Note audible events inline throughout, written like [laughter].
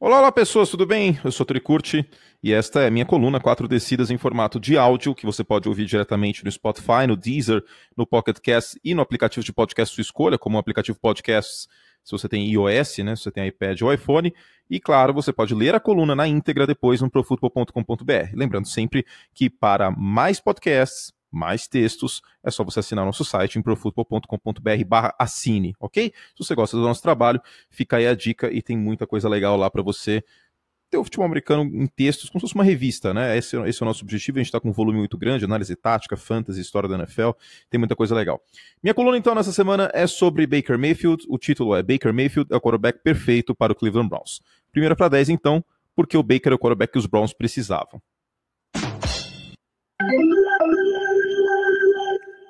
Olá, olá pessoas, tudo bem? Eu sou Tricurte e esta é a minha coluna Quatro Descidas em formato de áudio que você pode ouvir diretamente no Spotify, no Deezer, no Pocket Cast e no aplicativo de podcast sua escolha, como o aplicativo Podcasts, se você tem iOS, né, se você tem iPad ou iPhone, e claro, você pode ler a coluna na íntegra depois no profutbol.com.br. Lembrando sempre que para mais podcasts, mais textos, é só você assinar nosso site em profutbol.com.br barra assine, ok? Se você gosta do nosso trabalho, fica aí a dica e tem muita coisa legal lá para você ter o futebol americano em textos, como se fosse uma revista, né? Esse, é, esse é o nosso objetivo, a gente está com um volume muito grande, análise tática, fantasy, história da NFL, tem muita coisa legal. Minha coluna, então, nessa semana é sobre Baker Mayfield, o título é Baker Mayfield é o quarterback perfeito para o Cleveland Browns. Primeira para 10, então, porque o Baker é o quarterback que os Browns precisavam.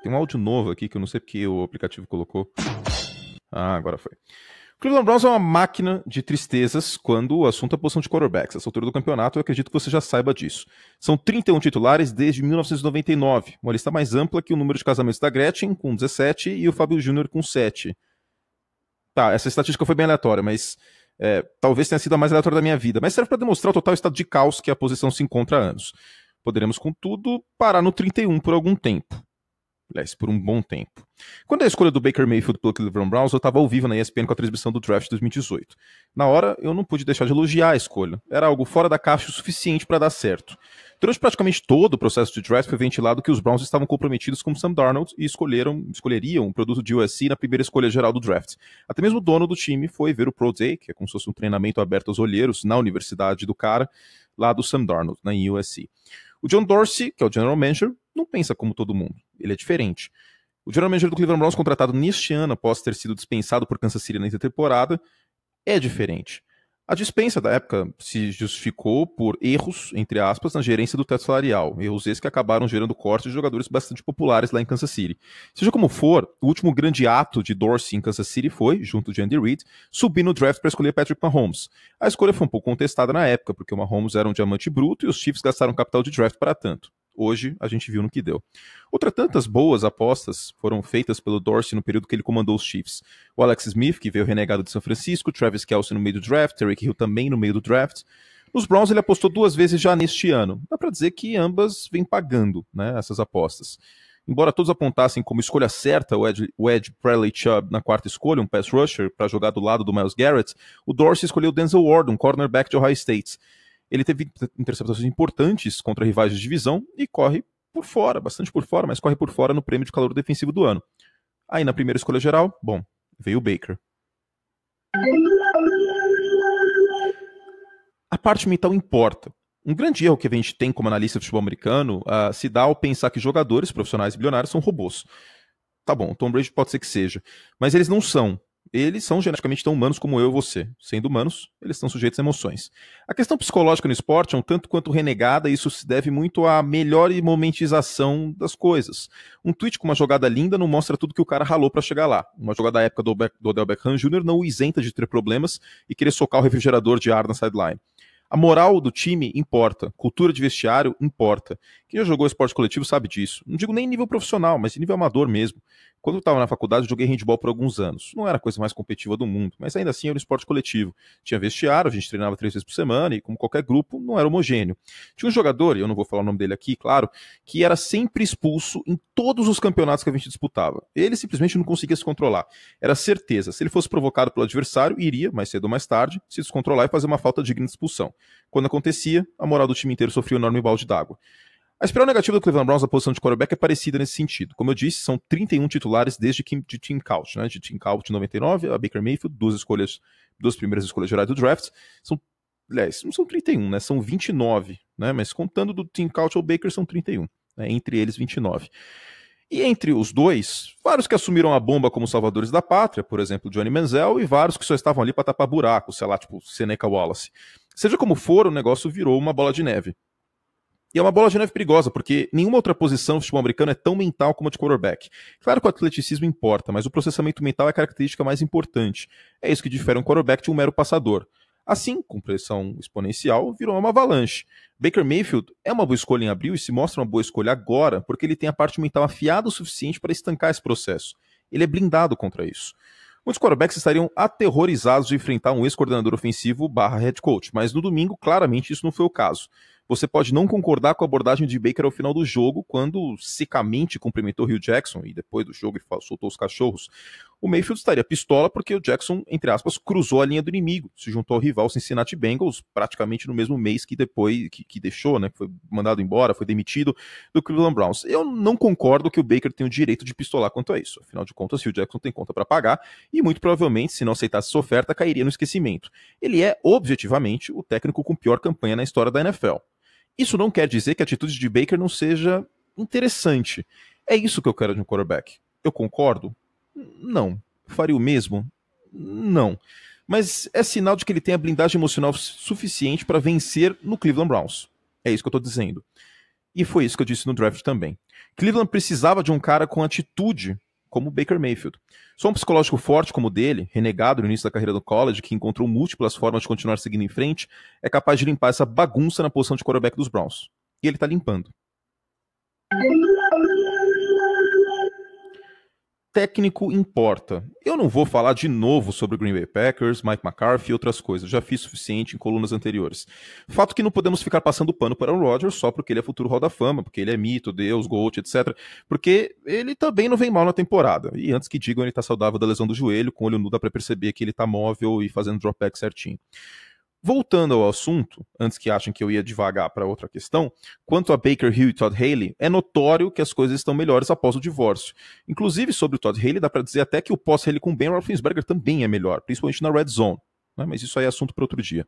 Tem um áudio novo aqui que eu não sei porque o aplicativo colocou. Ah, agora foi. O Cleveland Browns é uma máquina de tristezas quando o assunto é a posição de quarterbacks. Essa altura do campeonato, eu acredito que você já saiba disso. São 31 titulares desde 1999, uma lista mais ampla que o número de casamentos da Gretchen, com 17, e o Fábio Júnior com 7. Tá, essa estatística foi bem aleatória, mas é, talvez tenha sido a mais aleatória da minha vida, mas serve para demonstrar o total estado de caos que a posição se encontra há anos. Poderemos, contudo, parar no 31 por algum tempo aliás, por um bom tempo. Quando a escolha do Baker Mayfield pelo Cleveland Browns, eu estava ao vivo na ESPN com a transmissão do draft 2018. Na hora, eu não pude deixar de elogiar a escolha. Era algo fora da caixa o suficiente para dar certo. Durante praticamente todo o processo de draft foi ventilado que os Browns estavam comprometidos com Sam Darnold e escolheram, escolheriam um produto de USC na primeira escolha geral do draft. Até mesmo o dono do time foi ver o Pro Day, que é como se fosse um treinamento aberto aos olheiros na universidade do cara, lá do Sam Darnold, na USC. O John Dorsey, que é o general manager, não pensa como todo mundo ele é diferente. O general manager do Cleveland Browns, contratado neste ano após ter sido dispensado por Kansas City na intertemporada, é diferente. A dispensa da época se justificou por erros, entre aspas, na gerência do teto salarial. Erros esses que acabaram gerando cortes de jogadores bastante populares lá em Kansas City. Seja como for, o último grande ato de Dorsey em Kansas City foi, junto de Andy Reid, subir no draft para escolher Patrick Mahomes. A escolha foi um pouco contestada na época, porque o Mahomes era um diamante bruto e os Chiefs gastaram capital de draft para tanto. Hoje a gente viu no que deu. Outra tantas boas apostas foram feitas pelo Dorsey no período que ele comandou os Chiefs. O Alex Smith, que veio renegado de São Francisco, Travis Kelsey no meio do draft, Eric Hill também no meio do draft. Nos Browns ele apostou duas vezes já neste ano. Dá para dizer que ambas vêm pagando né, essas apostas. Embora todos apontassem como escolha certa o Ed, o Ed Bradley Chubb na quarta escolha, um pass rusher para jogar do lado do Miles Garrett, o Dorsey escolheu Denzel Ward, um cornerback de Ohio State. Ele teve interceptações importantes contra rivais de divisão e corre por fora, bastante por fora, mas corre por fora no prêmio de calor defensivo do ano. Aí na primeira escolha geral, bom, veio o Baker. A parte mental importa. Um grande erro que a gente tem como analista de futebol americano uh, se dá ao pensar que jogadores profissionais bilionários são robôs. Tá bom, Tom Brady pode ser que seja, mas eles não são eles são geneticamente tão humanos como eu e você. Sendo humanos, eles estão sujeitos a emoções. A questão psicológica no esporte é um tanto quanto renegada, e isso se deve muito à melhor momentização das coisas. Um tweet com uma jogada linda não mostra tudo que o cara ralou para chegar lá. Uma jogada época do, do Odell Beckham Jr. não o isenta de ter problemas e querer socar o refrigerador de ar na sideline. A moral do time importa, cultura de vestiário importa. Quem já jogou esporte coletivo sabe disso. Não digo nem nível profissional, mas nível amador mesmo. Quando eu estava na faculdade, eu joguei handball por alguns anos. Não era a coisa mais competitiva do mundo, mas ainda assim era um esporte coletivo. Tinha vestiário, a gente treinava três vezes por semana e, como qualquer grupo, não era homogêneo. Tinha um jogador, e eu não vou falar o nome dele aqui, claro, que era sempre expulso em todos os campeonatos que a gente disputava. Ele simplesmente não conseguia se controlar. Era certeza, se ele fosse provocado pelo adversário, iria, mais cedo ou mais tarde, se descontrolar e fazer uma falta digna de expulsão. Quando acontecia, a moral do time inteiro sofria um enorme balde d'água. A espiral negativa do Cleveland Browns na posição de quarterback é parecida nesse sentido. Como eu disse, são 31 titulares desde que de Team Couch, né? De Team Couch 99, a Baker Mayfield, duas escolhas, duas primeiras escolhas gerais do draft. São, aliás, não são 31, né? São 29, né? Mas contando do Team Couch ou Baker, são 31. Né? Entre eles, 29. E entre os dois, vários que assumiram a bomba como salvadores da pátria, por exemplo, Johnny Manziel, e vários que só estavam ali para tapar buraco, sei lá, tipo Seneca Wallace. Seja como for, o negócio virou uma bola de neve. E é uma bola de neve perigosa, porque nenhuma outra posição do futebol americano é tão mental como a de quarterback. Claro que o atleticismo importa, mas o processamento mental é a característica mais importante. É isso que difere um quarterback de um mero passador. Assim, com pressão exponencial, virou uma avalanche. Baker Mayfield é uma boa escolha em abril e se mostra uma boa escolha agora, porque ele tem a parte mental afiada o suficiente para estancar esse processo. Ele é blindado contra isso. Muitos quarterbacks estariam aterrorizados de enfrentar um ex-coordenador ofensivo barra head coach, mas no domingo, claramente, isso não foi o caso. Você pode não concordar com a abordagem de Baker ao final do jogo, quando secamente cumprimentou Hill Jackson e depois do jogo ele soltou os cachorros o Mayfield estaria pistola porque o Jackson, entre aspas, cruzou a linha do inimigo, se juntou ao rival Cincinnati Bengals praticamente no mesmo mês que depois que, que deixou, né? Foi mandado embora, foi demitido do Cleveland Browns. Eu não concordo que o Baker tenha o direito de pistolar quanto a isso. Afinal de contas, se o Jackson tem conta para pagar e muito provavelmente, se não aceitasse essa oferta, cairia no esquecimento. Ele é objetivamente o técnico com pior campanha na história da NFL. Isso não quer dizer que a atitude de Baker não seja interessante. É isso que eu quero de um quarterback. Eu concordo? Não. Faria o mesmo? Não. Mas é sinal de que ele tem a blindagem emocional suficiente para vencer no Cleveland Browns. É isso que eu estou dizendo. E foi isso que eu disse no draft também. Cleveland precisava de um cara com atitude como Baker Mayfield. Só um psicológico forte como o dele, renegado no início da carreira do college, que encontrou múltiplas formas de continuar seguindo em frente, é capaz de limpar essa bagunça na posição de quarterback dos Browns. E ele tá limpando técnico importa. Eu não vou falar de novo sobre Green Bay Packers, Mike McCarthy e outras coisas, já fiz suficiente em colunas anteriores. Fato que não podemos ficar passando pano para o Rodgers só porque ele é futuro Hall da Fama, porque ele é mito, Deus, Gold, etc. Porque ele também não vem mal na temporada. E antes que digam, ele está saudável da lesão do joelho, com o olho nu dá para perceber que ele está móvel e fazendo dropback certinho. Voltando ao assunto, antes que achem que eu ia devagar para outra questão, quanto a Baker Hill e Todd Haley, é notório que as coisas estão melhores após o divórcio. Inclusive, sobre o Todd Haley, dá para dizer até que o pós-Haley com Ben Roethlisberger também é melhor, principalmente na Red Zone. Né? Mas isso aí é assunto para outro dia.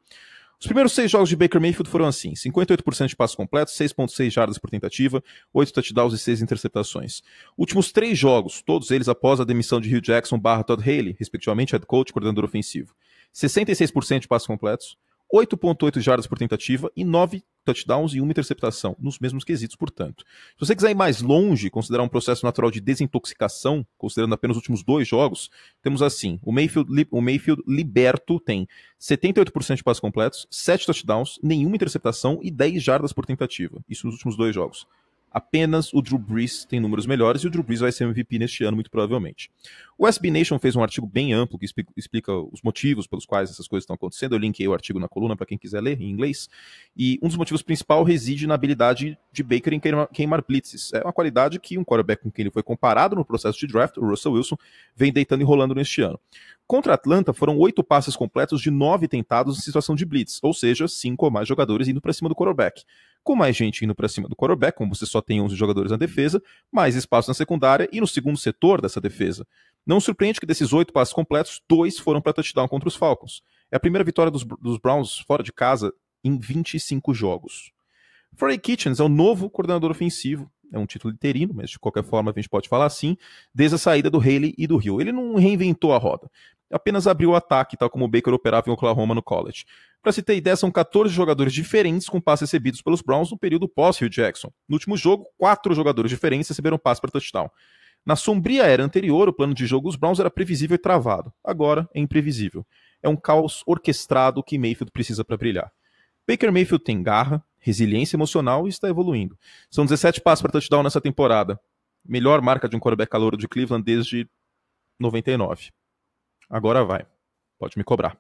Os primeiros seis jogos de Baker Mayfield foram assim: 58% de passos completos, 6,6 jardas por tentativa, 8 touchdowns e 6 interceptações. Últimos três jogos, todos eles após a demissão de Hugh Jackson barra Todd Haley, respectivamente head coach e coordenador ofensivo. 66% de passos completos, 8.8 jardas por tentativa e 9 touchdowns e uma interceptação, nos mesmos quesitos, portanto. Se você quiser ir mais longe, considerar um processo natural de desintoxicação, considerando apenas os últimos dois jogos, temos assim, o Mayfield, o Mayfield liberto tem 78% de passos completos, 7 touchdowns, nenhuma interceptação e 10 jardas por tentativa, isso nos últimos dois jogos. Apenas o Drew Brees tem números melhores e o Drew Brees vai ser MVP neste ano, muito provavelmente. O SB Nation fez um artigo bem amplo que explica os motivos pelos quais essas coisas estão acontecendo. Eu linkei o artigo na coluna para quem quiser ler em inglês. E um dos motivos principal reside na habilidade de Baker em queimar blitzes. É uma qualidade que um quarterback com quem ele foi comparado no processo de draft, o Russell Wilson, vem deitando e rolando neste ano. Contra Atlanta, foram oito passes completos de nove tentados em situação de blitz, ou seja, cinco ou mais jogadores indo para cima do quarterback com mais gente indo para cima do quarterback, como você só tem 11 jogadores na defesa, mais espaço na secundária e no segundo setor dessa defesa. Não surpreende que desses oito passes completos, dois foram para touchdown contra os Falcons. É a primeira vitória dos, dos Browns fora de casa em 25 jogos. Frey Kitchens é o novo coordenador ofensivo é um título interino, mas de qualquer forma a gente pode falar assim, desde a saída do Haley e do Rio. Ele não reinventou a roda, apenas abriu o ataque, tal como o Baker operava em Oklahoma no college. Para se ter ideia, são 14 jogadores diferentes com passes recebidos pelos Browns no período pós-Rio Jackson. No último jogo, quatro jogadores diferentes receberam passes para touchdown. Na sombria era anterior, o plano de jogo dos Browns era previsível e travado. Agora é imprevisível. É um caos orquestrado que Mayfield precisa para brilhar. Baker Mayfield tem garra, resiliência emocional e está evoluindo. São 17 passos para touchdown nessa temporada. Melhor marca de um quarterback calouro de Cleveland desde 99. Agora vai. Pode me cobrar.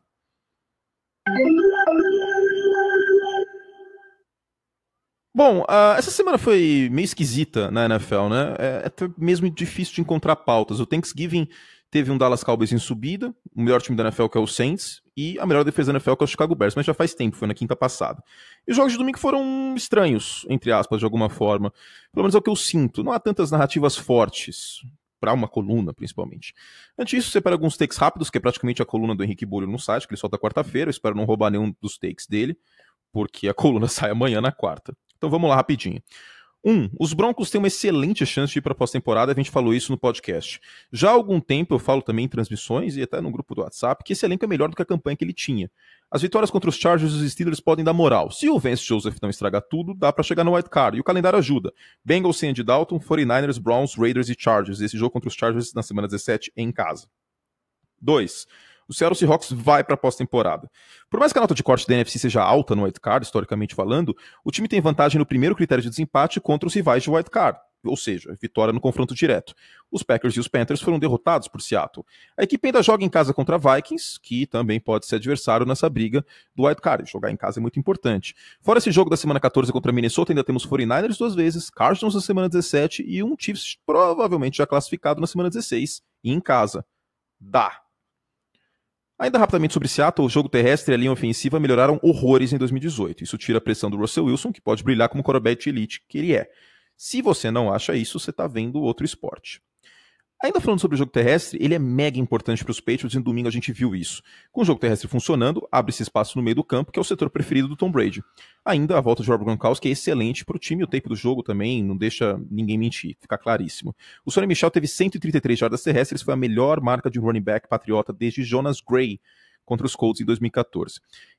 Bom, uh, essa semana foi meio esquisita na NFL, né? É, até mesmo difícil de encontrar pautas. O Thanksgiving Teve um Dallas Cowboys em subida, o melhor time da NFL que é o Saints, e a melhor defesa da NFL que é o Chicago Bears, mas já faz tempo, foi na quinta passada. E os jogos de domingo foram estranhos, entre aspas, de alguma forma. Pelo menos é o que eu sinto. Não há tantas narrativas fortes, para uma coluna, principalmente. Antes disso, separa alguns takes rápidos, que é praticamente a coluna do Henrique Bolho no site, que ele solta quarta-feira. Eu espero não roubar nenhum dos takes dele, porque a [laughs] coluna sai amanhã na quarta. Então vamos lá rapidinho. Um, os Broncos têm uma excelente chance de ir para a pós-temporada, a gente falou isso no podcast. Já há algum tempo eu falo também em transmissões e até no grupo do WhatsApp que esse elenco é melhor do que a campanha que ele tinha. As vitórias contra os Chargers e os Steelers podem dar moral. Se o Vance Joseph não estragar tudo, dá para chegar no White card. E o calendário ajuda. Bengals sem Andy Dalton, 49ers, Browns, Raiders e Chargers. Esse jogo contra os Chargers na semana 17 em casa. 2 o Seattle Seahawks vai para a pós-temporada. Por mais que a nota de corte da NFC seja alta no wildcard, historicamente falando, o time tem vantagem no primeiro critério de desempate contra os rivais de wildcard, ou seja, vitória no confronto direto. Os Packers e os Panthers foram derrotados por Seattle. A equipe ainda joga em casa contra Vikings, que também pode ser adversário nessa briga do wildcard. Jogar em casa é muito importante. Fora esse jogo da semana 14 contra Minnesota, ainda temos 49ers duas vezes, Cardinals na semana 17 e um Chiefs provavelmente já classificado na semana 16 e em casa. Dá Ainda rapidamente sobre Seattle, o jogo terrestre e a linha ofensiva melhoraram horrores em 2018. Isso tira a pressão do Russell Wilson, que pode brilhar como quarterback elite que ele é. Se você não acha isso, você está vendo outro esporte. Ainda falando sobre o jogo terrestre, ele é mega importante para os Patriots e no domingo a gente viu isso. Com o jogo terrestre funcionando, abre-se espaço no meio do campo, que é o setor preferido do Tom Brady. Ainda a volta de Rob Gronkowski é excelente para o time, o tempo do jogo também não deixa ninguém mentir, fica claríssimo. O Sonny Michel teve 133 jardas terrestres, foi a melhor marca de running back patriota desde Jonas Gray, contra os Colts em 2014.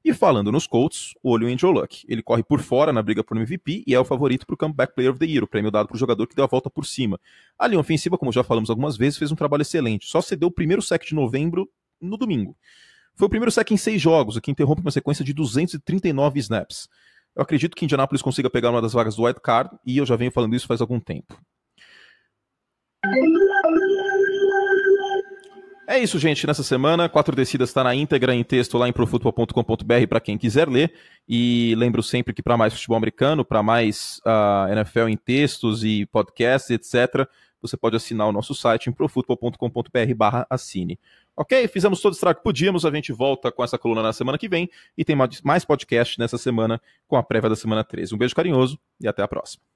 E falando nos Colts, olho o Andrew Luck. Ele corre por fora na briga por MVP e é o favorito para o Comeback Player of the Year, o prêmio dado para o jogador que deu a volta por cima. A linha ofensiva, como já falamos algumas vezes, fez um trabalho excelente. Só cedeu o primeiro sec de novembro no domingo. Foi o primeiro sec em seis jogos, o que interrompe uma sequência de 239 snaps. Eu acredito que Indianapolis consiga pegar uma das vagas do wild card e eu já venho falando isso faz algum tempo. É isso, gente. Nessa semana, Quatro Descidas está na íntegra em texto lá em profutbol.com.br para quem quiser ler. E lembro sempre que para mais futebol americano, para mais uh, ah, NFL em textos e podcasts, etc., você pode assinar o nosso site em profutbol.com.br/barra assine. Ok? Fizemos todo o estrago que podíamos. A gente volta com essa coluna na semana que vem. E tem mais podcast nessa semana com a prévia da semana 13. Um beijo carinhoso e até a próxima.